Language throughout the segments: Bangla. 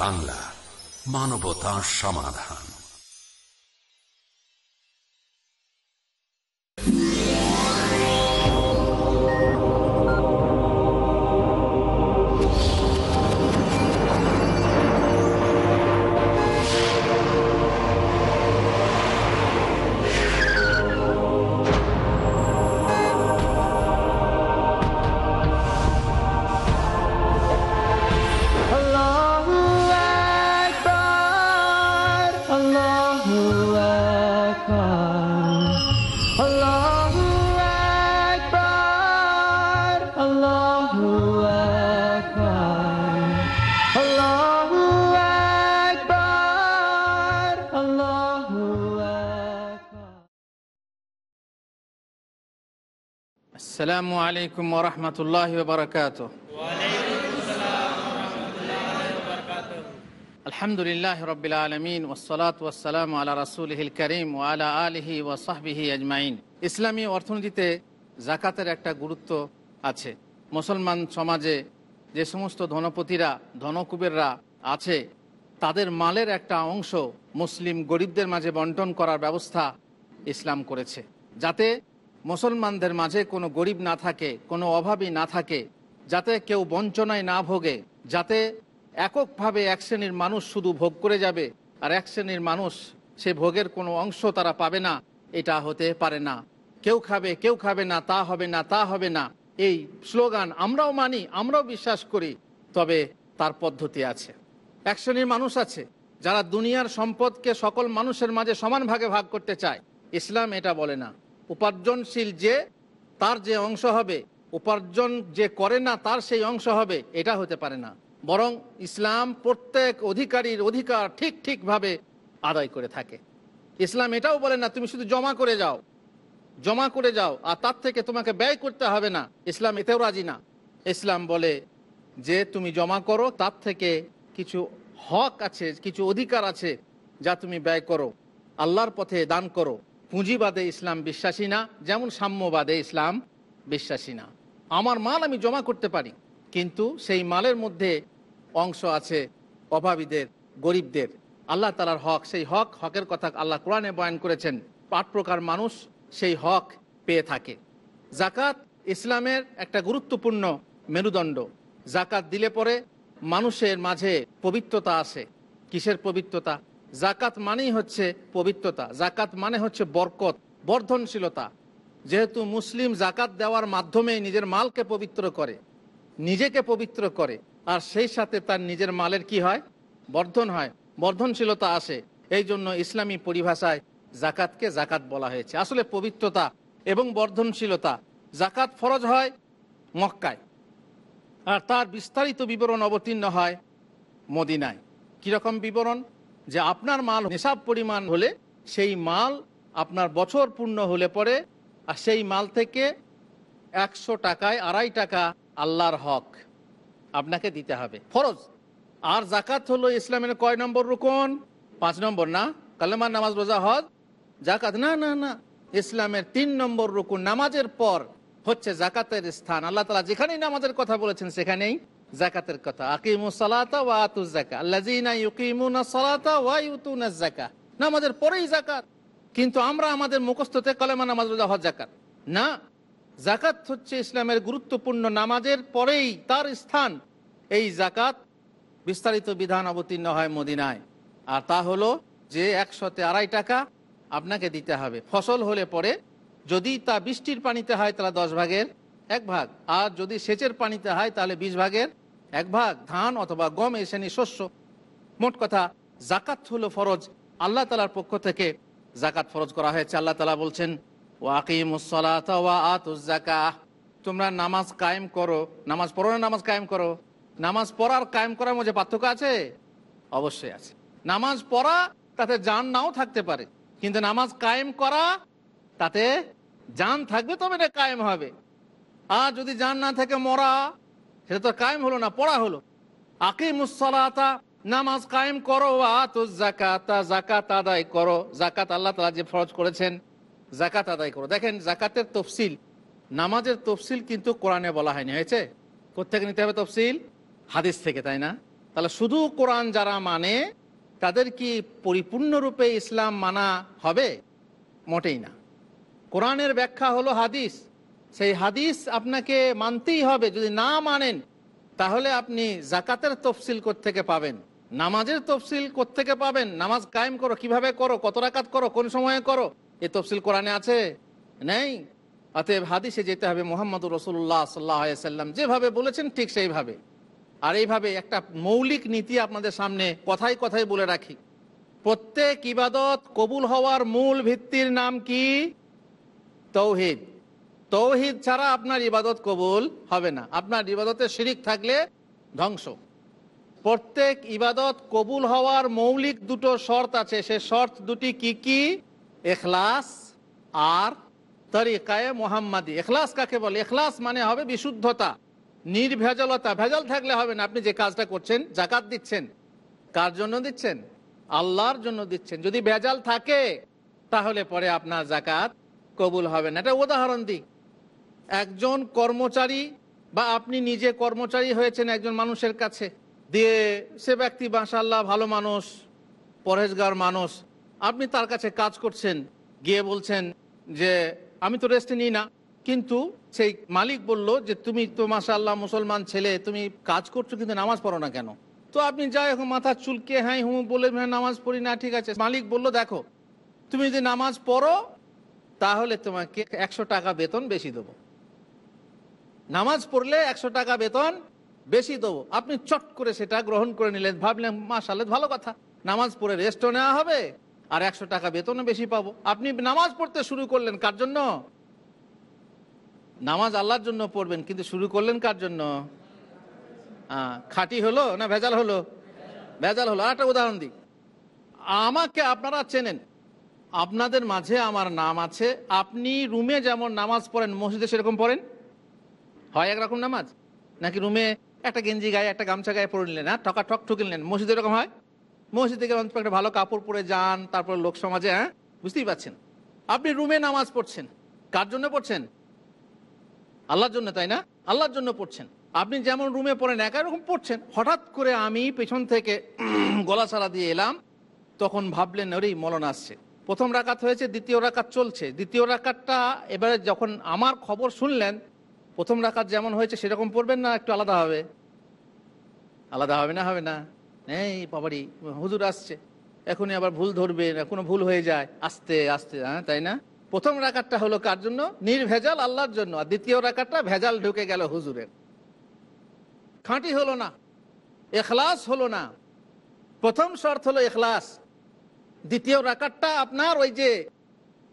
বাংলা মানবতা সমাধান আসসালামু আলাইকুম ওরহমতুল্লাহ বরকাত আলহামদুলিল্লাহ রবিল আলমিন ওসলাত ওসালাম আলা রাসুলহিল করিম ও আলা আলহি ও সাহবিহি আজমাইন ইসলামী অর্থনীতিতে জাকাতের একটা গুরুত্ব আছে মুসলমান সমাজে যে সমস্ত ধনপতিরা ধনকুবেররা আছে তাদের মালের একটা অংশ মুসলিম গরিবদের মাঝে বন্টন করার ব্যবস্থা ইসলাম করেছে যাতে মুসলমানদের মাঝে কোনো গরিব না থাকে কোনো অভাবী না থাকে যাতে কেউ বঞ্চনায় না ভোগে যাতে এককভাবে এক শ্রেণীর মানুষ শুধু ভোগ করে যাবে আর এক শ্রেণীর মানুষ সে ভোগের কোনো অংশ তারা পাবে না এটা হতে পারে না কেউ খাবে কেউ খাবে না তা হবে না তা হবে না এই স্লোগান আমরাও মানি আমরাও বিশ্বাস করি তবে তার পদ্ধতি আছে এক শ্রেণীর মানুষ আছে যারা দুনিয়ার সম্পদকে সকল মানুষের মাঝে সমান ভাগে ভাগ করতে চায় ইসলাম এটা বলে না উপার্জনশীল যে তার যে অংশ হবে উপার্জন যে করে না তার সেই অংশ হবে এটা হতে পারে না বরং ইসলাম প্রত্যেক অধিকারীর অধিকার ঠিক ঠিকভাবে আদায় করে থাকে ইসলাম এটাও বলে না তুমি শুধু জমা করে যাও জমা করে যাও আর তার থেকে তোমাকে ব্যয় করতে হবে না ইসলাম এতেও রাজি না ইসলাম বলে যে তুমি জমা করো তার থেকে কিছু হক আছে কিছু অধিকার আছে যা তুমি ব্যয় করো আল্লাহর পথে দান করো পুঁজিবাদে ইসলাম বিশ্বাসী না যেমন সাম্যবাদে ইসলাম বিশ্বাসী না আমার মাল আমি জমা করতে পারি কিন্তু সেই মালের মধ্যে অংশ আছে অভাবীদের গরিবদের আল্লাহ তালার হক সেই হক হকের কথা আল্লাহ কোরআনে বয়ান করেছেন পাট প্রকার মানুষ সেই হক পেয়ে থাকে জাকাত ইসলামের একটা গুরুত্বপূর্ণ মেরুদণ্ড জাকাত দিলে পরে মানুষের মাঝে পবিত্রতা আসে কিসের পবিত্রতা জাকাত মানেই হচ্ছে পবিত্রতা জাকাত মানে হচ্ছে বরকত বর্ধনশীলতা যেহেতু মুসলিম জাকাত দেওয়ার মাধ্যমে নিজের মালকে পবিত্র করে নিজেকে পবিত্র করে আর সেই সাথে তার নিজের মালের কি হয় বর্ধন হয় বর্ধনশীলতা আসে এই জন্য ইসলামী পরিভাষায় জাকাতকে জাকাত বলা হয়েছে আসলে পবিত্রতা এবং বর্ধনশীলতা জাকাত ফরজ হয় মক্কায় আর তার বিস্তারিত বিবরণ অবতীর্ণ হয় মদিনায় কীরকম বিবরণ যে আপনার মাল নিসাব পরিমাণ হলে সেই মাল আপনার বছর পূর্ণ হলে পরে আর সেই মাল থেকে একশো টাকায় আড়াই টাকা আল্লাহর হক আপনাকে দিতে হবে ফরজ আর জাকাত হলো ইসলামের কয় নম্বর রুকন পাঁচ নম্বর না কালেমার নামাজ রোজা হজ জাকাত না না না ইসলামের তিন নম্বর রুকুন নামাজের পর হচ্ছে জাকাতের স্থান আল্লাহ তালা যেখানেই নামাজের কথা বলেছেন সেখানেই জাকাতের কথা আকিমু সালাতা ওয়া আতু জাকা আল্লাযিনা ইউকিমুনা সালাতা ওয়া ইউতুনা যাকা নামাজের পরেই জাকাত কিন্তু আমরা আমাদের মুখস্থতে কলেমা নামাজ রোজা হজ জাকাত না জাকাত হচ্ছে ইসলামের গুরুত্বপূর্ণ নামাজের পরেই তার স্থান এই জাকাত বিস্তারিত বিধান অবতীর্ণ হয় মদিনায় আর তা হলো যে একশোতে আড়াই টাকা আপনাকে দিতে হবে ফসল হলে পরে যদি তা বৃষ্টির পানিতে হয় তাহলে দশ ভাগের এক ভাগ আর যদি সেচের পানিতে হয় তাহলে বিশ ভাগের এক ভাগ ধান অথবা গম এসে শ্রেণীর শস্য মোট কথা জাকাত হলো ফরজ আল্লাহ তালার পক্ষ থেকে জাকাত ফরজ করা হয়েছে আল্লাহ তালা বলছেন তোমরা নামাজ কায়েম করো নামাজ পড়ো না নামাজ কায়েম করো নামাজ পড়ার কায়েম করার মধ্যে পার্থক্য আছে অবশ্যই আছে নামাজ পড়া তাতে যান নাও থাকতে পারে কিন্তু নামাজ কায়েম করা তাতে যান থাকবে তবে এটা কায়েম হবে আর যদি যান না থাকে মরা সেটা তো কায়েম হলো না পড়া হলো মুসলাতা নামাজ কায়েম করো জাকাতা জাকাত আদায় করো জাকাত আল্লাহ তালা যে ফরজ করেছেন জাকাত আদায় করো দেখেন জাকাতের তফসিল নামাজের তফসিল কিন্তু কোরআনে বলা হয়নি হয়েছে কোথেকে নিতে হবে তফসিল হাদিস থেকে তাই না তাহলে শুধু কোরআন যারা মানে তাদের কি পরিপূর্ণরূপে ইসলাম মানা হবে মোটেই না কোরআনের ব্যাখ্যা হলো হাদিস সেই হাদিস আপনাকে মানতেই হবে যদি না মানেন তাহলে আপনি জাকাতের তফসিল থেকে পাবেন নামাজের তফসিল থেকে পাবেন নামাজ কায়েম করো কিভাবে করো কত রাকাত করো কোন সময়ে করো এ তফসিল কোরআনে আছে নেই অতএব হাদিসে যেতে হবে মোহাম্মদ রসুল্লাহ সাল্লাম যেভাবে বলেছেন ঠিক সেইভাবে আর এইভাবে একটা মৌলিক নীতি আপনাদের সামনে কথাই কথাই বলে রাখি প্রত্যেক ইবাদত কবুল হওয়ার মূল ভিত্তির নাম কি তৌহিদ তৌহিদ ছাড়া আপনার ইবাদত কবুল হবে না আপনার ইবাদতে শিরিক থাকলে ধ্বংস প্রত্যেক ইবাদত কবুল হওয়ার মৌলিক দুটো শর্ত আছে সে শর্ত দুটি কি কি এখলাস আর তরিকায় মোহাম্মাদি এখলাস কাকে বলে এখলাস মানে হবে বিশুদ্ধতা নির্ভেজলতা ভেজাল থাকলে হবে না আপনি যে কাজটা করছেন জাকাত দিচ্ছেন কার জন্য দিচ্ছেন আল্লাহর জন্য দিচ্ছেন যদি ভেজাল থাকে তাহলে পরে আপনার জাকাত কবুল হবে না এটা উদাহরণ দিই একজন কর্মচারী বা আপনি নিজে কর্মচারী হয়েছেন একজন মানুষের কাছে দিয়ে সে ব্যক্তি মাশাল্লাহ ভালো মানুষ পরেশগার মানুষ আপনি তার কাছে কাজ করছেন গিয়ে বলছেন যে আমি তো রেস্ট নিই না কিন্তু সেই মালিক বলল যে তুমি তো মাশাল্লাহ মুসলমান ছেলে তুমি কাজ করছো কিন্তু নামাজ পড়ো না কেন তো আপনি যাই এখন মাথা চুলকে হ্যাঁ হুম বলে নামাজ পড়ি না ঠিক আছে মালিক বলল দেখো তুমি যদি নামাজ পড়ো তাহলে তোমাকে একশো টাকা বেতন বেশি দেবো নামাজ পড়লে একশো টাকা বেতন বেশি দেবো আপনি চট করে সেটা গ্রহণ করে নিলেন ভাবলেন মাসালে ভালো কথা নামাজ পড়ে রেস্টও নেওয়া হবে আর একশো টাকা বেতনও বেশি পাবো আপনি নামাজ পড়তে শুরু করলেন কার জন্য নামাজ আল্লাহর জন্য পড়বেন কিন্তু শুরু করলেন কার জন্য খাটি হলো না ভেজাল হলো ভেজাল হলো আর একটা উদাহরণ দিই আমাকে আপনারা চেনেন আপনাদের মাঝে আমার নাম আছে আপনি রুমে যেমন নামাজ পড়েন মসজিদে সেরকম পড়েন হয় একরকম নামাজ নাকি রুমে একটা গেঞ্জি গায়ে একটা গামছা গায়ে পরে নিলেন না হ্যাঁ? ঠকা ঠক ঠুকে নিলেন মসজিদে এরকম হয় মসজিদে গেলেন একটা ভালো কাপড় পরে যান তারপর লোক সমাজে হ্যাঁ বুঝতেই পারছেন আপনি রুমে নামাজ পড়ছেন কার জন্য পড়ছেন আল্লাহর জন্য তাই না আল্লাহর জন্য পড়ছেন আপনি যেমন রুমে পড়েন একা এরকম পড়ছেন হঠাৎ করে আমি পেছন থেকে গলা ছাড়া দিয়ে এলাম তখন ভাবলেন ওরে মলন আসছে প্রথম রাকাত হয়েছে দ্বিতীয় রাকাত চলছে দ্বিতীয় রাকাতটা এবারে যখন আমার খবর শুনলেন প্রথম রাখাত যেমন হয়েছে সেরকম পড়বেন না একটু আলাদা হবে আলাদা হবে না হবে না এই বাবারি হুজুর আসছে এখনই আবার ভুল ধরবে না কোনো ভুল হয়ে যায় আস্তে আস্তে হ্যাঁ তাই না প্রথম রাখারটা হলো কার জন্য নির্ভেজাল আল্লাহর জন্য আর দ্বিতীয় রাকাতটা ভেজাল ঢুকে গেল হুজুরের খাঁটি হলো না এখলাস হলো না প্রথম শর্ত হলো এখলাস দ্বিতীয় রাকাতটা আপনার ওই যে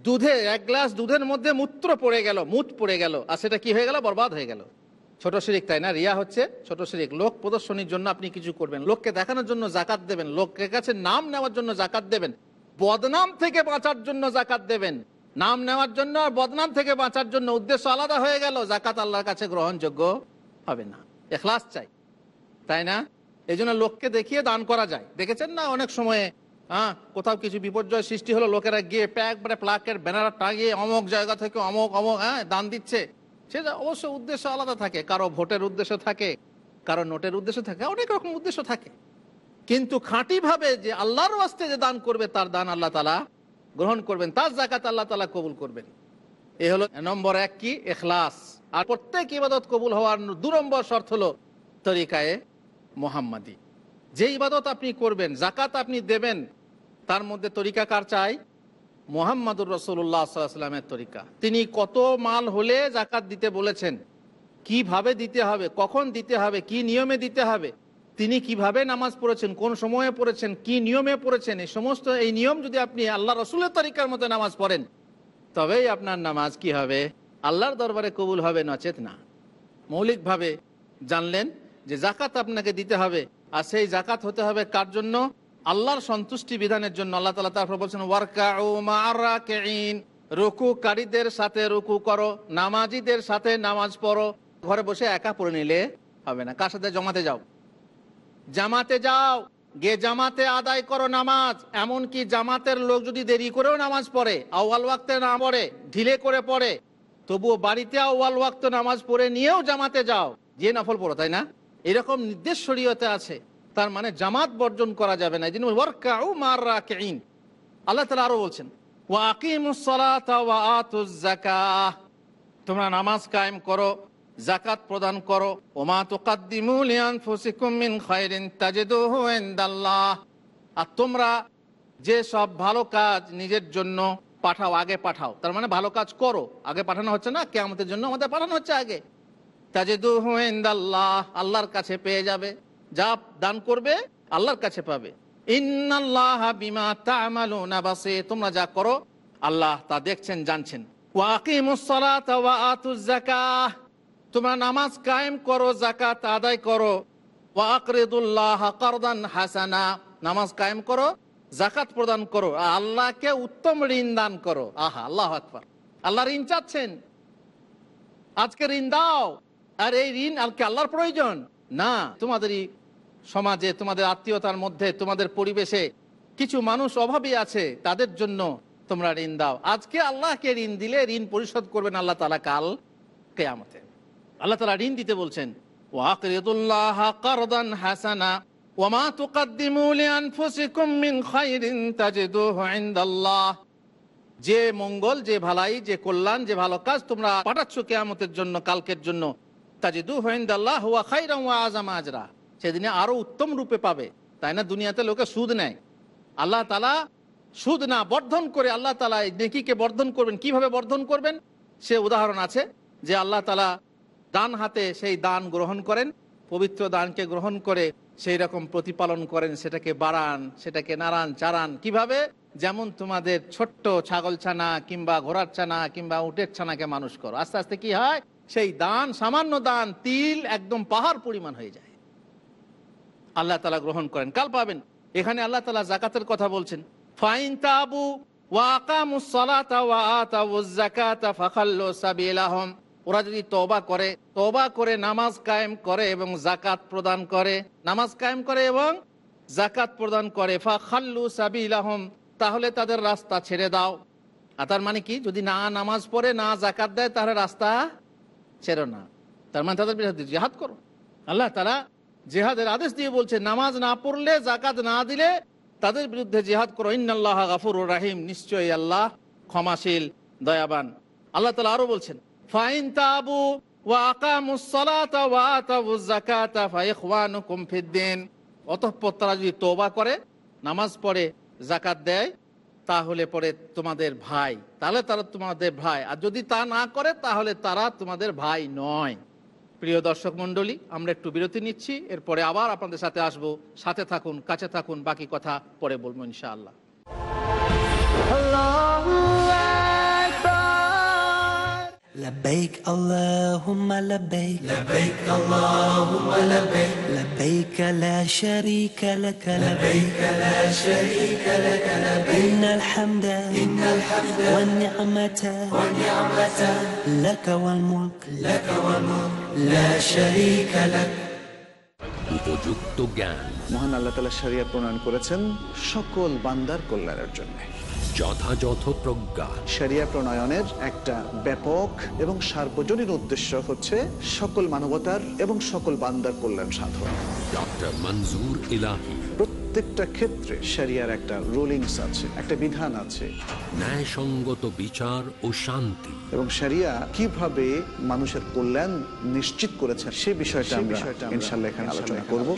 দুধে এক গ্লাস দুধের মধ্যে মূত্র পড়ে গেল মুত পড়ে গেল আর সেটা কি হয়ে গেল বরবাদ হয়ে গেল ছোট শিরিক তাই না রিয়া হচ্ছে ছোট শিরিক লোক প্রদর্শনীর জন্য আপনি কিছু করবেন লোককে দেখানোর জন্য জাকাত দেবেন লোকের কাছে নাম নেওয়ার জন্য জাকাত দেবেন বদনাম থেকে বাঁচার জন্য জাকাত দেবেন নাম নেওয়ার জন্য আর বদনাম থেকে বাঁচার জন্য উদ্দেশ্য আলাদা হয়ে গেল জাকাত আল্লাহর কাছে গ্রহণযোগ্য হবে না এখলাস চাই তাই না এই লোককে দেখিয়ে দান করা যায় দেখেছেন না অনেক সময়ে হ্যাঁ কোথাও কিছু বিপর্যয় সৃষ্টি হলো লোকেরা গিয়ে প্যাক মানে প্লাকের ব্যানার টাঙিয়ে অমক জায়গা থেকে অমক অমক হ্যাঁ দান দিচ্ছে সেটা অবশ্য উদ্দেশ্য আলাদা থাকে কারো ভোটের উদ্দেশ্য থাকে কারো নোটের উদ্দেশ্য থাকে অনেক রকম উদ্দেশ্য থাকে কিন্তু খাঁটিভাবে যে আল্লাহর আসতে যে দান করবে তার দান আল্লাহ তালা গ্রহণ করবেন তার জাকাত আল্লাহ তালা কবুল করবেন এ হলো নম্বর এক কি এখলাস আর প্রত্যেক ইবাদত কবুল হওয়ার দু নম্বর শর্ত হলো তরিকায় মোহাম্মদী যে ইবাদত আপনি করবেন জাকাত আপনি দেবেন তার মধ্যে তরিকা কার চাই মোহাম্মদুর রসুল্লাহ সাল্লামের তরিকা তিনি কত মাল হলে জাকাত দিতে বলেছেন কিভাবে দিতে হবে কখন দিতে হবে কি নিয়মে দিতে হবে তিনি কিভাবে নামাজ পড়েছেন কোন সময়ে পড়েছেন কি নিয়মে পড়েছেন এই সমস্ত এই নিয়ম যদি আপনি আল্লাহ রসুলের তরিকার মতো নামাজ পড়েন তবেই আপনার নামাজ কি হবে আল্লাহর দরবারে কবুল হবে নচেত না মৌলিকভাবে জানলেন যে জাকাত আপনাকে দিতে হবে আর সেই জাকাত হতে হবে কার জন্য আল্লাহর সন্তুষ্টি বিধানের জন্য আল্লাহ তালা তারপর বলছেন ওয়ার্কা ও মারা কেইন রুকুকারীদের সাথে রুকু করো নামাজিদের সাথে নামাজ পড়ো ঘরে বসে একা পড়ে নিলে হবে না কার সাথে জমাতে যাও জামাতে যাও গে জামাতে আদায় করো নামাজ এমন কি জামাতের লোক যদি দেরি করেও নামাজ পড়ে আওয়াল ওয়াক্তে না পড়ে ঢিলে করে পড়ে তবুও বাড়িতে আওয়াল ওয়াক্ত নামাজ পড়ে নিয়েও জামাতে যাও যে নফল পড়ো তাই না এরকম নির্দেশ শরীয়তে আছে তার মানে জামাত বর্জন করা যাবে না যিনি আল্লাহ তালা আরও বলছেন তোমরা নামাজ কায়েম করো জাকাত প্রদান করো ওমা আর তোমরা যে সব ভালো কাজ নিজের জন্য পাঠাও আগে পাঠাও তার মানে ভালো কাজ করো আগে পাঠানো হচ্ছে না কেয়ামতের জন্য আমাদের পাঠানো হচ্ছে আগে তাজেদু হোয়েন্দাল্লাহ আল্লাহর কাছে পেয়ে যাবে যা দান করবে আল্লাহর কাছে পাবে ইন্নাল্লাহ বিমা তামালুনা তোমরা যা করো আল্লাহ তা দেখছেন জানছেন তোমরা নামাজ কায়েম করো জাকাত আদায় করো ওয়াকরিদুল্লাহ করদান হাসানা নামাজ কায়েম করো জাকাত প্রদান করো আল্লাহকে উত্তম ঋণ দান করো আহা আল্লাহ আকবর আল্লাহ ঋণ চাচ্ছেন আজকে ঋণ দাও আর এই ঋণ আজকে আল্লাহর প্রয়োজন না তোমাদেরই সমাজে তোমাদের আত্মীয়তার মধ্যে তোমাদের পরিবেশে কিছু মানুষ অভাবী আছে তাদের জন্য তোমরা ঋণ দাও আজকে আল্লাহকে ঋণ দিলে ঋণ পরিশোধ করবেন আল্লাহ তালা কাল কেয়ামতে আল্লাহ তালা ঋণ দিতে বলছেন হাসানা ওমা যে মঙ্গল যে ভালাই যে কল্যাণ যে ভালো কাজ তোমরা পাঠাচ্ছ কেয়ামতের জন্য কালকের জন্য তাজেদু হিন্দাল্লাহ হুয়া খাই রা আজম আজরা সেদিনে আরও উত্তম রূপে পাবে তাই না দুনিয়াতে লোকে সুদ নেয় আল্লাহ তালা সুদ না বর্ধন করে আল্লাহ তালা নেকিকে বর্ধন করবেন কিভাবে বর্ধন করবেন সে উদাহরণ আছে যে আল্লাহ তালা দান হাতে সেই দান গ্রহণ করেন পবিত্র দানকে গ্রহণ করে সেই রকম প্রতিপালন করেন সেটাকে বাড়ান সেটাকে নাড়ান চারান কিভাবে যেমন তোমাদের ছোট্ট ছাগল ছানা কিংবা ঘোড়ার ছানা কিংবা উটের ছানাকে মানুষ করো আস্তে আস্তে কি হয় সেই দান সামান্য দান তিল একদম পাহাড় পরিমাণ হয়ে যায় আল্লাহ তালা গ্রহণ করেন কাল পাবেন এখানে আল্লাহ তালা জাকাতের কথা বলছেন ফাইন তাবু ওরা যদি তবা করে তবা করে নামাজ কায়েম করে এবং জাকাত প্রদান করে নামাজ কায়েম করে এবং জাকাত প্রদান করে ফা সাবি ইলাহম তাহলে তাদের রাস্তা ছেড়ে দাও আর তার মানে কি যদি না নামাজ পড়ে না জাকাত দেয় তাহলে রাস্তা ছেড়ো না তার মানে তাদের বিরুদ্ধে জেহাদ করো আল্লাহ তারা জেহাদের আদেশ দিয়ে বলছে নামাজ না পড়লে জাকাত না দিলে তাদের বিরুদ্ধে জেহাদ করো ইন্নাল্লাহ গাফুর রাহিম নিশ্চয়ই আল্লাহ ক্ষমাশীল দয়াবান আল্লাহ তালা আরও বলছেন ফাইন তাবু যদি করে নামাজ পড়ে জাকাত দেয় তাহলে পরে তোমাদের ভাই তাহলে তারা তোমাদের ভাই আর যদি তা না করে তাহলে তারা তোমাদের ভাই নয় প্রিয় দর্শক মন্ডলী আমরা একটু বিরতি নিচ্ছি এরপরে আবার আপনাদের সাথে আসব সাথে থাকুন কাছে থাকুন বাকি কথা পরে বলবো ইনশাআল্লাহ لبيك اللهم لبيك لبيك اللهم لبيك لبيك لا شريك لك لبيك لا شريك لك لبيك إن الحمد إن الحمد والنعمة والنعمة لك والملك لك والملك لا شريك لك উপযুক্ত জ্ঞান মহান আল্লাহ তালা সারিয়া প্রণয়ন করেছেন সকল বান্দার কল্যাণের জন্য যথাযথ প্রজ্ঞা সেরিয়া প্রণয়নের একটা ব্যাপক এবং সার্বজনীন উদ্দেশ্য হচ্ছে সকল মানবতার এবং সকল বান্দার কল্যাণ সাধন ডক্টর মঞ্জুর ইলাহি প্রত্যেকটা ক্ষেত্রে সেরিয়ার একটা রুলিংস আছে একটা বিধান আছে ন্যায়সঙ্গত বিচার ও শান্তি এবং সেরিয়া কিভাবে মানুষের কল্যাণ নিশ্চিত করেছে সে বিষয়টা বিষয়টা ইনশাল্লাহ এখানে আলোচনা করব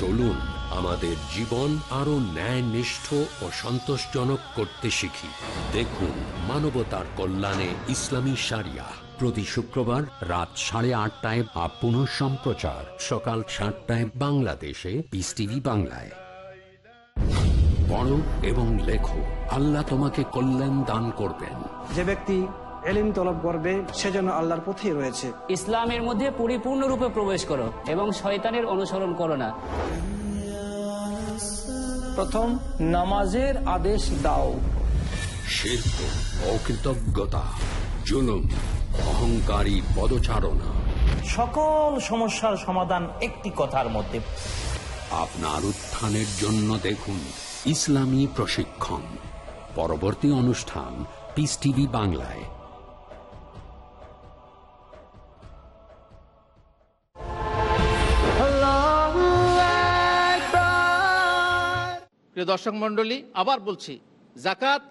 চলুন আমাদের জীবন আরো ন্যায় নিষ্ঠ ও সন্তোষজনক করতে শিখি দেখুন মানবতার কল্যাণে ইসলামী সারিয়া প্রতি শুক্রবার রাত সাড়ে আটটায় বা পুনঃ সম্প্রচার সকাল সাতটায় বাংলাদেশে পিস টিভি বাংলায় পড়ো এবং লেখো আল্লাহ তোমাকে কল্যাণ দান করবেন যে ব্যক্তি এলিম তলব করবে সেজন্য আল্লাহর পথে রয়েছে ইসলামের মধ্যে পরিপূর্ণরূপে প্রবেশ করো এবং শয়তানের অনুসরণ করো না প্রথম নামাজের আদেশ দাও শিল্প অকৃতজ্ঞতা জুলুম অহংকারী পদচারণা সকল সমস্যার সমাধান একটি কথার মধ্যে আপনার উত্থানের জন্য দেখুন ইসলামী প্রশিক্ষণ পরবর্তী অনুষ্ঠান পিস টিভি বাংলায় প্রিয় দর্শক মন্ডলী আবার বলছি জাকাত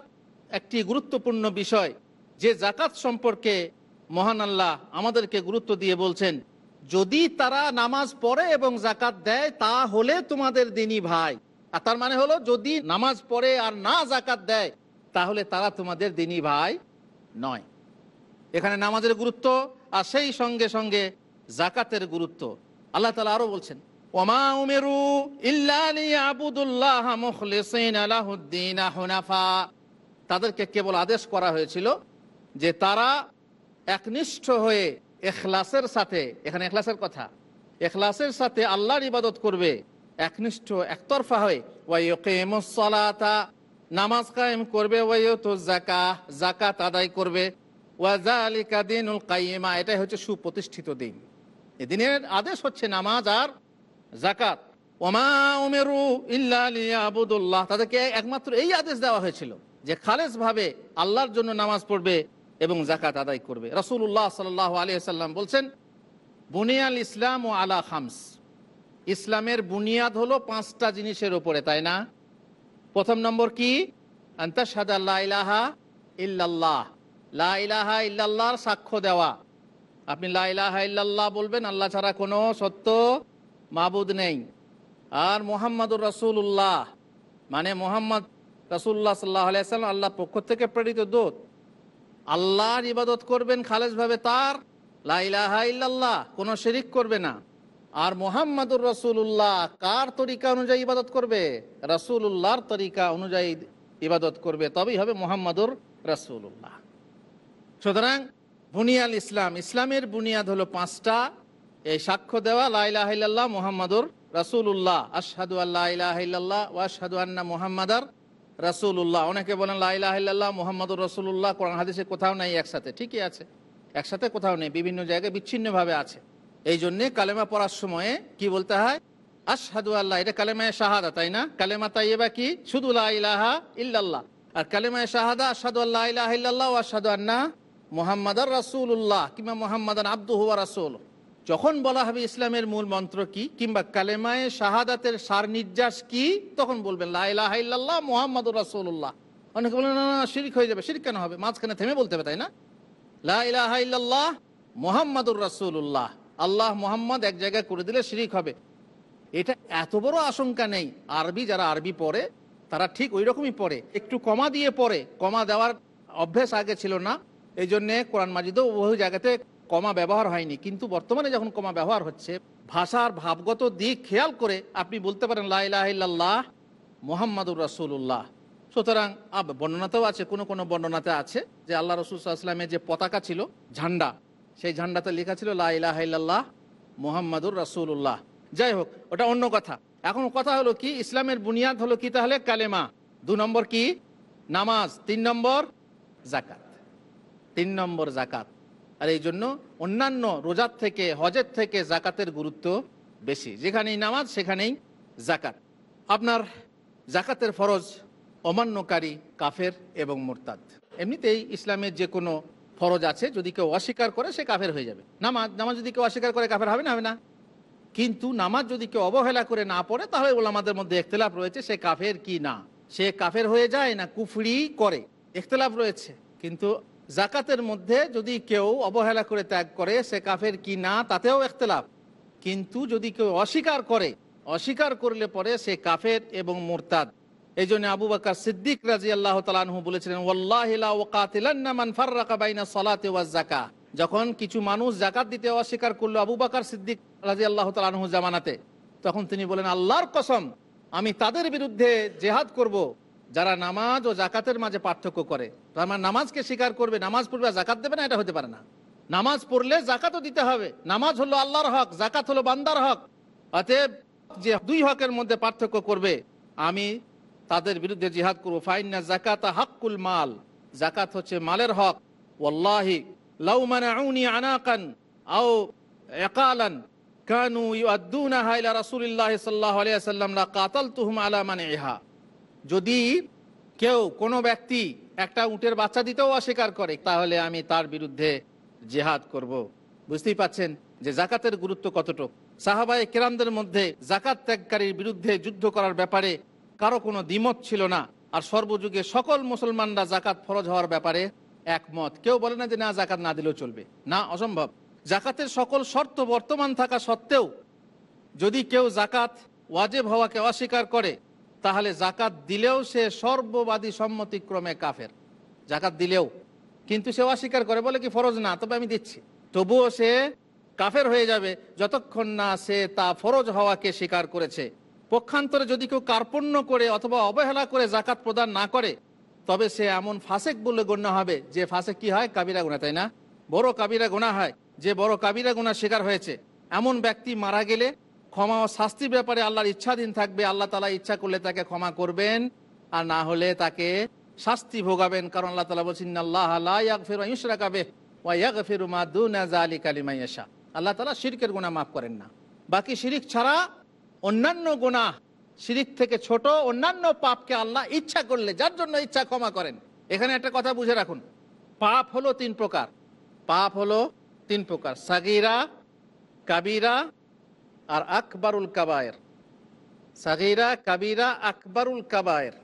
একটি গুরুত্বপূর্ণ বিষয় যে জাকাত সম্পর্কে মহান আল্লাহ আমাদেরকে গুরুত্ব দিয়ে বলছেন যদি তারা নামাজ পড়ে এবং জাকাত দেয় তা হলে তোমাদের দিনই ভাই আর তার মানে হলো যদি নামাজ পড়ে আর না জাকাত দেয় তাহলে তারা তোমাদের দিনই ভাই নয় এখানে নামাজের গুরুত্ব আর সেই সঙ্গে সঙ্গে জাকাতের গুরুত্ব আল্লাহ তালা আরও বলছেন ওমা উমেরু তাদেরকে কেবল আদেশ করা হয়েছিল যে তারা একনিষ্ঠ হয়ে এখলাসের সাথে এখানে এখলাসের কথা এখলাসের সাথে আল্লাহর ইবাদত করবে একনিষ্ঠ একতরফা হয়ে নামাজ কায়েম করবে তো জাকা জাকাত আদায় করবে উল এটাই হচ্ছে সুপ্রতিষ্ঠিত দিন এদিনের আদেশ হচ্ছে নামাজ আর জাকাত ওমা উমেরু ইল্লাহ তাদেরকে একমাত্র এই আদেশ দেওয়া হয়েছিল যে ভাবে আল্লাহর জন্য নামাজ পড়বে এবং জাকাত আদায় করবে রসুল্লাহ সাল্লাহ আলিয়াল্লাম বলছেন বুনিয়াল ইসলাম ও আলা খামস ইসলামের বুনিয়াদ হলো পাঁচটা জিনিসের ওপরে তাই না প্রথম নম্বর কি আন্তাসাদা লাইলাহা ইল্লাল্লাহ লাইলাহা ইল্লাল্লাহর সাক্ষ্য দেওয়া আপনি লাইলাহা ইল্লাল্লাহ বলবেন আল্লাহ ছাড়া কোনো সত্য মাবুদ নেই আর মোহাম্মদুর রসুল্লাহ মানে মোহাম্মদ রসুল্লাহ সাল্লাহ আলাইসাল্লাম আল্লাহ পক্ষ থেকে প্রেরিত দূত আল্লাহর ইবাদত করবেন খালেজভাবে তার লাইলাহা ইল্লাল্লাহ কোনো শিরিক করবে না আর মোহাম্মদুর রসুল্লাহ কার তরিকা অনুযায়ী ইবাদত করবে রসুল্লাহর তরিকা অনুযায়ী ইবাদত করবে তবেই হবে মোহাম্মদুর রসুল্লাহ সুতরাং বুনিয়াল ইসলাম ইসলামের বুনিয়াদ হলো পাঁচটা এই সাক্ষ্য দেওয়া লাইলাহিল্লাহ মোহাম্মদুর রাসুল্লাহ আশহাদু আল্লাহ ওয়াশাদু আন্না মোহাম্মদার রাসুল্লাহ অনেকে বলেন লাইলাহিল্লাহ রসুল রসুল্লাহ কোরআন হাদিসে কোথাও নেই একসাথে ঠিকই আছে একসাথে কোথাও নেই বিভিন্ন জায়গায় বিচ্ছিন্নভাবে আছে এই জন্যে কালেমা পড়ার সময়ে কি বলতে হয় আশহাদু আল্লাহ এটা কালেমায় শাহাদা তাই না কালেমা তাই এবার কি শুধু লাইলাহা ইল্লাল্লাহ আর কালেমায় শাহাদা আসাদু আল্লাহ ইল্লাল্লাহ ও আশহাদু আন্না মোহাম্মদার উল্লাহ কিংবা মোহাম্মদান আব্দু হুয়া রাসুল্লাহ যখন বলা হবে ইসলামের মূল মন্ত্র কি কিংবা কালেমায় শাহাদাতের সার নির্যাস কি তখন বলবেন লাহ মোহাম্মদ রাসুল্লাহ অনেকে বলেন না না শিরিক হয়ে যাবে শিরিক কেন হবে মাঝখানে থেমে বলতে হবে তাই না লাহ মোহাম্মদুর রাসুল্লাহ আল্লাহ মোহাম্মদ এক জায়গায় করে দিলে শিরিক হবে এটা এত বড় আশঙ্কা নেই আরবি যারা আরবি পড়ে তারা ঠিক ওই রকমই পড়ে একটু কমা দিয়ে পড়ে কমা দেওয়ার অভ্যেস আগে ছিল না এই জন্যে কোরআন মাজিদও বহু জায়গাতে কমা ব্যবহার হয়নি কিন্তু বর্তমানে যখন কমা ব্যবহার হচ্ছে ভাষার ভাবগত দিক খেয়াল করে আপনি বলতে পারেন লাহ মোহাম্মদুর রাসুল্লাহ সুতরাং আব বর্ণনাতেও আছে কোনো কোনো বর্ণনাতে আছে যে আল্লাহ রসুল ইসলামের যে পতাকা ছিল ঝান্ডা সেই ঝান্ডাতে লেখা ছিল লাহ মোহাম্মদুর রাসুল্লাহ যাই হোক ওটা অন্য কথা এখন কথা হলো কি ইসলামের বুনিয়াদ হলো কি তাহলে কালেমা দু নম্বর কি নামাজ তিন নম্বর জাকাত তিন নম্বর জাকাত আর এই জন্য অন্যান্য রোজার থেকে হজের থেকে জাকাতের গুরুত্ব বেশি যেখানেই নামাজ সেখানেই জাকাত আপনার জাকাতের ফরজ অমান্যকারী কাফের এবং মোরতাদ এমনিতেই ইসলামের যে কোনো ফরজ আছে যদি কেউ অস্বীকার করে সে কাফের হয়ে যাবে নামাজ নামাজ যদি কেউ অস্বীকার করে কাফের হবে না হবে না কিন্তু নামাজ যদি কেউ অবহেলা করে না পড়ে তাহলে ওলামাদের মধ্যে একতলাফ রয়েছে সে কাফের কি না সে কাফের হয়ে যায় না কুফরি করে একতলাফ রয়েছে কিন্তু জাকাতের মধ্যে যদি কেউ অবহেলা করে ত্যাগ করে সে কাফের কি না তাতেও একতলাফ কিন্তু যদি কেউ অস্বীকার করে অস্বীকার করলে পরে সে কাফের এবং মোরতাদ এই জন্য আবু বাকর সিদ্দিক রাজি আল্লাহ তালাহু বলেছিলেন যখন কিছু মানুষ জাকাত দিতে অস্বীকার করলো আবু বাকর সিদ্দিক রাজি আল্লাহ তালু জামানাতে তখন তিনি বলেন আল্লাহর কসম আমি তাদের বিরুদ্ধে জেহাদ করব। যারা নামাজ ও জাকাতের মাঝে পার্থক্য করে আমার মানে নামাজকে স্বীকার করবে নামাজ পড়বে জাকাত দেবে না এটা হতে পারে না নামাজ পড়লে জাকাতও দিতে হবে নামাজ হলো আল্লাহর হক জাকাত হলো বান্দার হক অতএব যে দুই হকের মধ্যে পার্থক্য করবে আমি তাদের বিরুদ্ধে জিহাদ করবো না জাকাত হাক্কুল মাল জাকাত হচ্ছে মালের হক ওল্লাহি লাউমানি আনাকান আও একালান কানু ইউদ্দুনা হাইলা রাসুলিল্লাহ সাল্লাহ আলাইহি সাল্লাম লা কাতাল আলা মানে ইহা যদি কেউ কোনো ব্যক্তি একটা উটের বাচ্চা দিতেও অস্বীকার করে তাহলে আমি তার বিরুদ্ধে জেহাদ করব। বুঝতেই পাচ্ছেন যে জাকাতের গুরুত্ব কতটুক সাহাবায় কেরামদের মধ্যে জাকাত ত্যাগকারীর বিরুদ্ধে যুদ্ধ করার ব্যাপারে কারো কোনো দ্বিমত ছিল না আর সর্বযুগে সকল মুসলমানরা জাকাত ফরজ হওয়ার ব্যাপারে একমত কেউ বলে না যে না জাকাত না দিলেও চলবে না অসম্ভব জাকাতের সকল শর্ত বর্তমান থাকা সত্ত্বেও যদি কেউ জাকাত ওয়াজেব হওয়াকে অস্বীকার করে তাহলে জাকাত দিলেও সে সর্ববাদী সম্মতিক্রমে কাফের জাকাত দিলেও কিন্তু সে অস্বীকার করে বলে কি ফরজ না তবে আমি দিচ্ছি তবুও সে কাফের হয়ে যাবে যতক্ষণ না সে তা ফরজ হওয়াকে স্বীকার করেছে পক্ষান্তরে যদি কেউ কার্পণ্য করে অথবা অবহেলা করে জাকাত প্রদান না করে তবে সে এমন ফাঁসেক বলে গণ্য হবে যে ফাঁসে কি হয় কাবিরা গোনা তাই না বড় কাবিরা গোনা হয় যে বড় কাবিরা গোনা শিকার হয়েছে এমন ব্যক্তি মারা গেলে ক্ষমা ও শাস্তির ব্যাপারে আল্লাহর ইচ্ছাধীন থাকবে আল্লাহ তালা ইচ্ছা করলে তাকে ক্ষমা করবেন আর না হলে তাকে শাস্তি ভোগাবেন কারণ আল্লাহ তালা বলছেন আল্লাহ ফেরাবে কালিমাইয়াশা আল্লাহ তালা শিরকের গুণা মাফ করেন না বাকি শিরিক ছাড়া অন্যান্য গুণা শিরিক থেকে ছোট অন্যান্য পাপকে আল্লাহ ইচ্ছা করলে যার জন্য ইচ্ছা ক্ষমা করেন এখানে একটা কথা বুঝে রাখুন পাপ হলো তিন প্রকার পাপ হলো তিন প্রকার সাগিরা কাবিরা আর আকবরুল কাবায়ের সাগিরা কাবিরা আকবরুল কাবায়ের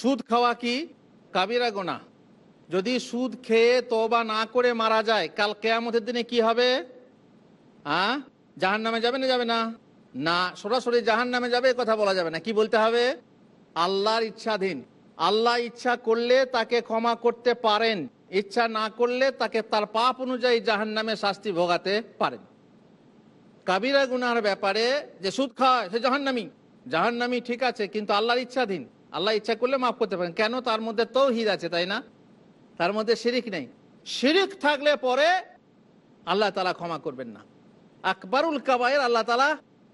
সুদ খাওয়া কি কাবিরা গোনা যদি সুদ খেয়ে তবা না করে মারা যায় কাল কেয়ামতের দিনে কি হবে আ জাহান নামে যাবে না যাবে না না সরাসরি জাহান নামে যাবে কথা বলা যাবে না কি বলতে হবে আল্লাহর ইচ্ছাধীন আল্লাহ ইচ্ছা করলে তাকে ক্ষমা করতে পারেন ইচ্ছা না করলে তাকে তার পাপ অনুযায়ী জাহান নামে শাস্তি ভোগাতে পারেন কাবিরা গুনার ব্যাপারে যে সুদ খাওয়ায় সে জাহান্নামি জাহান্নামি ঠিক আছে কিন্তু আল্লাহর ইচ্ছাধীন আল্লাহ ইচ্ছা করলে মাফ করতে পারেন কেন তার মধ্যে তো হিদ আছে তাই না তার মধ্যে শিরিক নেই শিরিক থাকলে পরে আল্লাহ তালা ক্ষমা করবেন না আকবরুল কাবায়ের আল্লাহ তালা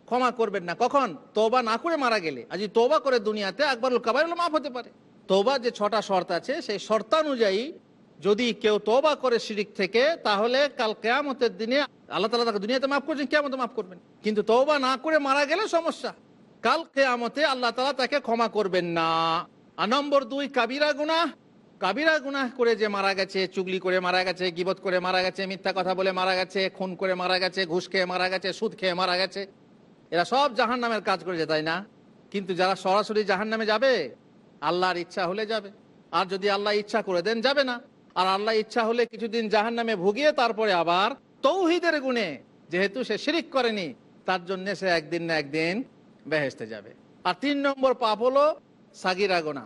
ক্ষমা করবেন না কখন তোবা না করে মারা গেলে আজ তোবা করে দুনিয়াতে আকবরুল কাবায়ের মাফ হতে পারে তোবা যে ছটা শর্ত আছে সেই শর্তানুযায়ী যদি কেউ তবা করে শিরিক থেকে তাহলে কাল কেয়ামতের দিনে আল্লাহ তালা তাকে দুনিয়াতে মাফ করছেন কেয়ামতে মাফ করবেন কিন্তু তবা না করে মারা গেলে সমস্যা কাল কেয়ামতে আল্লাহ তালা তাকে ক্ষমা করবেন না আর নম্বর দুই কাবিরা গুনাহ কাবিরা গুনাহ করে যে মারা গেছে চুগলি করে মারা গেছে গিবত করে মারা গেছে মিথ্যা কথা বলে মারা গেছে খুন করে মারা গেছে ঘুষ খেয়ে মারা গেছে সুদ খেয়ে মারা গেছে এরা সব জাহান নামের কাজ করেছে তাই না কিন্তু যারা সরাসরি জাহান নামে যাবে আল্লাহর ইচ্ছা হলে যাবে আর যদি আল্লাহ ইচ্ছা করে দেন যাবে না আর আল্লাহ ইচ্ছা হলে কিছুদিন জাহান নামে ভুগিয়ে তারপরে আবার তৌহিদের গুণে যেহেতু সে শিরিক করেনি তার জন্য সে একদিন না একদিন বেহেসতে যাবে আর তিন নম্বর পাপ হলো সাগিরা গোনা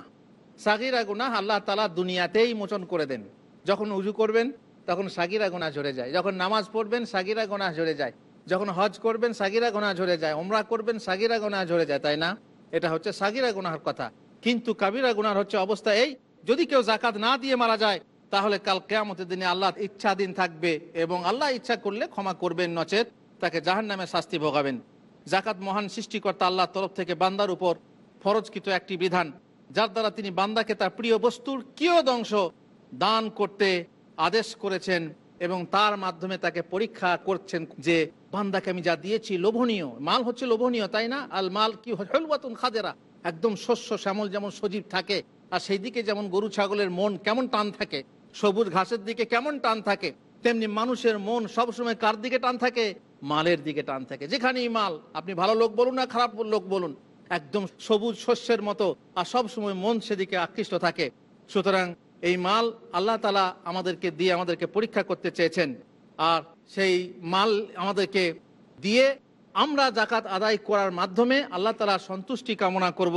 সাগিরা গোনা আল্লাহ তালা দুনিয়াতেই মোচন করে দেন যখন উজু করবেন তখন সাগিরা গোনা ঝরে যায় যখন নামাজ পড়বেন সাগিরা গোনা ঝরে যায় যখন হজ করবেন সাগিরা গোনা ঝরে যায় ওমরা করবেন সাগিরা গোনা ঝরে যায় তাই না এটা হচ্ছে সাগিরা গুনার কথা কিন্তু কাবিরা গুনার হচ্ছে অবস্থা এই যদি কেউ জাকাত না দিয়ে মারা যায় তাহলে কাল কেয়ামতের দিনে আল্লাহ ইচ্ছাধীন থাকবে এবং আল্লাহ ইচ্ছা করলে ক্ষমা করবেন নচেত তাকে জাহান নামে শাস্তি ভোগাবেন জাকাত মহান সৃষ্টিকর্তা আল্লাহর তরফ থেকে বান্দার উপর ফরজকৃত একটি বিধান যার দ্বারা তিনি বান্দাকে তার প্রিয় বস্তুর কিয় দংশ দান করতে আদেশ করেছেন এবং তার মাধ্যমে তাকে পরীক্ষা করছেন যে বান্দাকে আমি যা দিয়েছি লোভনীয় মাল হচ্ছে লোভনীয় তাই না আল মাল কি হলওয়াতুন খাদেরা একদম শস্য শ্যামল যেমন সজীব থাকে আর সেই দিকে যেমন গরু ছাগলের মন কেমন টান থাকে সবুজ ঘাসের দিকে কেমন টান থাকে তেমনি মানুষের মন সবসময় কার দিকে টান থাকে মালের দিকে টান থাকে যেখানেই মাল আপনি ভালো লোক বলুন না খারাপ লোক বলুন একদম সবুজ শস্যের মতো আর সবসময় মন সেদিকে আকৃষ্ট থাকে সুতরাং এই মাল আল্লাহ তালা আমাদেরকে দিয়ে আমাদেরকে পরীক্ষা করতে চেয়েছেন আর সেই মাল আমাদেরকে দিয়ে আমরা জাকাত আদায় করার মাধ্যমে আল্লাহ তালা সন্তুষ্টি কামনা করব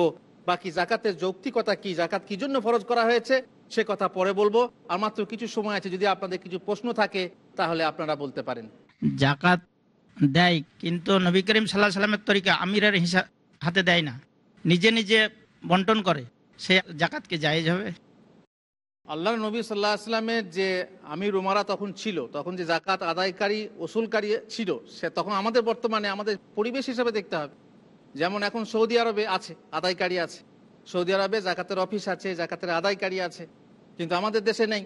বাকি জাকাতের যৌক্তিকতা কি জাকাত কি জন্য ফরজ করা হয়েছে সে কথা পরে বলবো আর মাত্র কিছু সময় আছে যদি আপনাদের কিছু প্রশ্ন থাকে তাহলে আপনারা বলতে পারেন জাকাত দেয় কিন্তু নবী করিম সাল্লাহ সাল্লামের তরিকা আমিরের হিসাব হাতে দেয় না নিজে নিজে বন্টন করে সে জাকাতকে জায়েজ হবে আল্লাহ নবী সাল্লাহ আসলামের যে আমির উমারা তখন ছিল তখন যে জাকাত আদায়কারী ওসুলকারী ছিল সে তখন আমাদের বর্তমানে আমাদের পরিবেশ হিসেবে দেখতে হবে যেমন এখন সৌদি আরবে আছে আদায়কারী আছে সৌদি আরবে জাকাতের অফিস আছে জাকাতের আদায়কারী আছে কিন্তু আমাদের দেশে নেই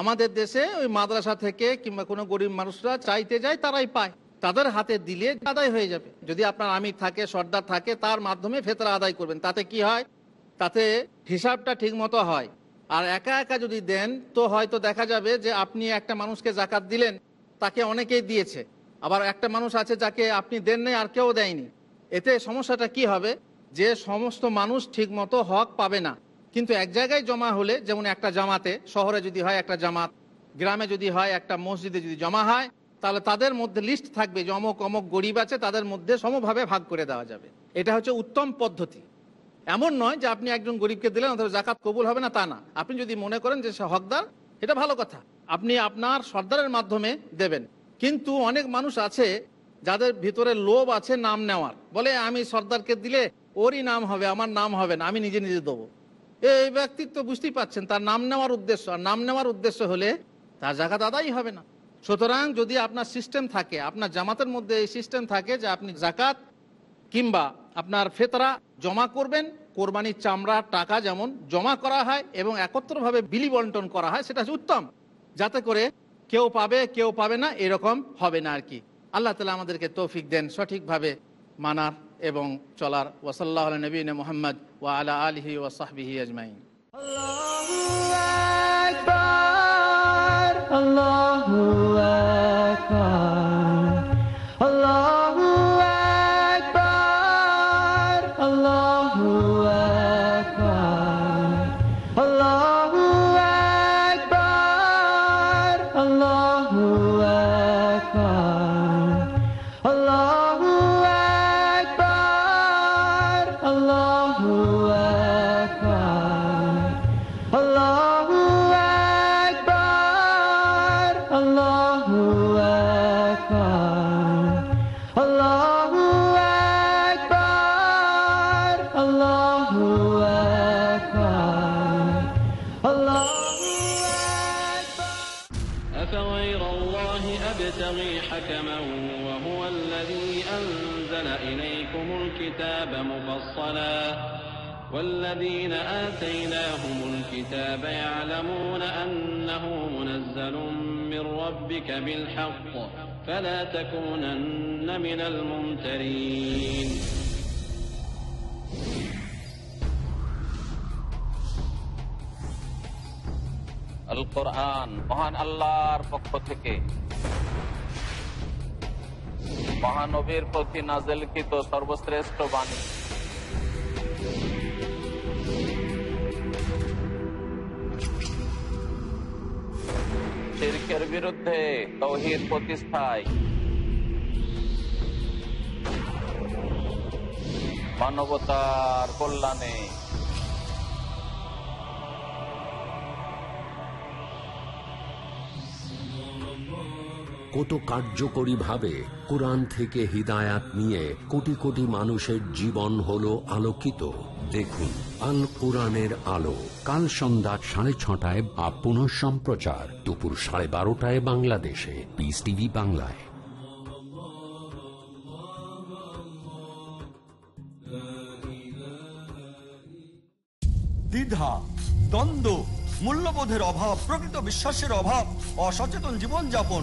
আমাদের দেশে ওই মাদ্রাসা থেকে কিংবা কোনো গরিব মানুষরা চাইতে যায় তারাই পায় তাদের হাতে দিলে আদায় হয়ে যাবে যদি আপনার আমির থাকে সর্দার থাকে তার মাধ্যমে ফেতরা আদায় করবেন তাতে কি হয় তাতে হিসাবটা ঠিকমতো হয় আর একা একা যদি দেন তো হয়তো দেখা যাবে যে আপনি একটা মানুষকে জাকাত দিলেন তাকে অনেকেই দিয়েছে আবার একটা মানুষ আছে যাকে আপনি দেন নেই আর কেউ দেয়নি এতে সমস্যাটা কি হবে যে সমস্ত মানুষ ঠিকমতো হক পাবে না কিন্তু এক জায়গায় জমা হলে যেমন একটা জামাতে শহরে যদি হয় একটা জামাত গ্রামে যদি হয় একটা মসজিদে যদি জমা হয় তাহলে তাদের মধ্যে লিস্ট থাকবে যে অমক অমক গরিব আছে তাদের মধ্যে সমভাবে ভাগ করে দেওয়া যাবে এটা হচ্ছে উত্তম পদ্ধতি এমন নয় যে আপনি একজন গরিবকে দিলেন অথবা জাকাত কবুল হবে না তা না আপনি যদি মনে করেন যে সে হকদার এটা ভালো কথা আপনি আপনার সর্দারের মাধ্যমে দেবেন কিন্তু অনেক মানুষ আছে যাদের ভিতরে লোভ আছে নাম নেওয়ার বলে আমি সর্দারকে দিলে ওরই নাম হবে আমার নাম হবে না আমি নিজে নিজে দেবো এই ব্যক্তিত্ব বুঝতেই পাচ্ছেন তার নাম নেওয়ার উদ্দেশ্য আর নাম নেওয়ার উদ্দেশ্য হলে তার জাকাত দাদাই হবে না সুতরাং যদি আপনার সিস্টেম থাকে আপনার জামাতের মধ্যে এই সিস্টেম থাকে যে আপনি জাকাত কিংবা আপনার ফেতরা জমা করবেন কোরবানির চামড়া টাকা যেমন জমা করা হয় এবং একত্রভাবে বিলি বন্টন করা হয় সেটা উত্তম যাতে করে কেউ পাবে কেউ পাবে না এরকম হবে না আর কি আল্লাহ তালা আমাদেরকে তৌফিক দেন সঠিকভাবে মানার এবং চলার ওসল্লাহ নবীন মোহাম্মদ ও আলা আলহি ও সাহবিহি আজমাইন আল্লাহ والذين آتيناهم الكتاب يعلمون أنه منزل من ربك بالحق فلا تكونن من الممترين القرآن কোরআন الله আল্লাহর পক্ষ থেকে মহানবীর প্রতি নাজেলকৃত সর্বশ্রেষ্ঠ বাণী শিরকের বিরুদ্ধে তৌহিদ প্রতিষ্ঠায় মানবতার কল্যাণে কত কার্যকরীভাবে কোরআন থেকে হৃদায়াত নিয়ে কোটি কোটি মানুষের জীবন হল আলোকিত দেখুন আল কোরআনের আলো কাল সন্ধ্যা সাড়ে ছটায় বা পুনঃ সম্প্রচার দুপুর সাড়ে বারোটায় বাংলাদেশে পিস টিভি বাংলায় দ্বিধা দ্বন্দ্ব মূল্যবোধের অভাব প্রকৃত বিশ্বাসের অভাব অসচেতন জীবনযাপন